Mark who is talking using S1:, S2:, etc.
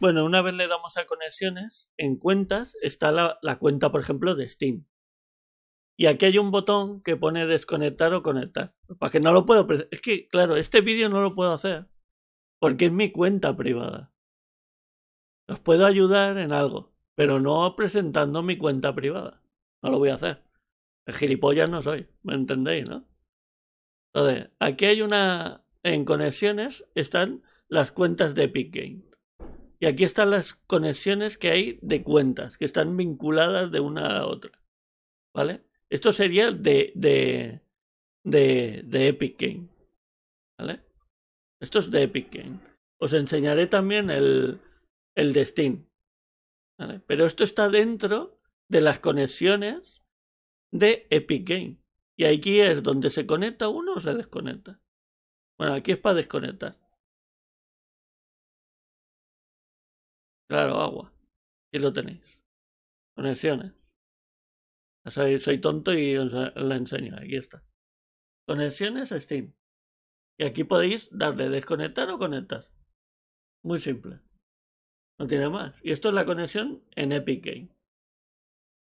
S1: Bueno, una vez le damos a conexiones, en cuentas está la, cuenta, por ejemplo, de Steam. Y aquí hay un botón que pone desconectar o conectar. Para que no lo puedo. Es que, claro, este vídeo no lo puedo hacer. Porque es mi cuenta privada. Os puedo ayudar en algo. Pero no presentando mi cuenta privada. No lo voy a hacer. El gilipollas no soy. ¿Me entendéis, no? Entonces, aquí hay una. En conexiones están las cuentas de Epic Game. Y aquí están las conexiones que hay de cuentas, que están vinculadas de una a otra. ¿Vale? Esto sería de, de, de, de Epic Game. ¿Vale? Esto es de Epic Game. Os enseñaré también el, el de Steam. ¿Vale? Pero esto está dentro de las conexiones
S2: de Epic Game. Y aquí es donde se conecta uno o se desconecta.
S3: Bueno, aquí es para desconectar. Claro, agua. Y lo tenéis. Conexiones.
S2: Soy, soy tonto y os la enseño. Aquí está. Conexiones a Steam. Y aquí podéis darle desconectar o conectar. Muy simple. No tiene más. Y esto es la conexión en Epic Game.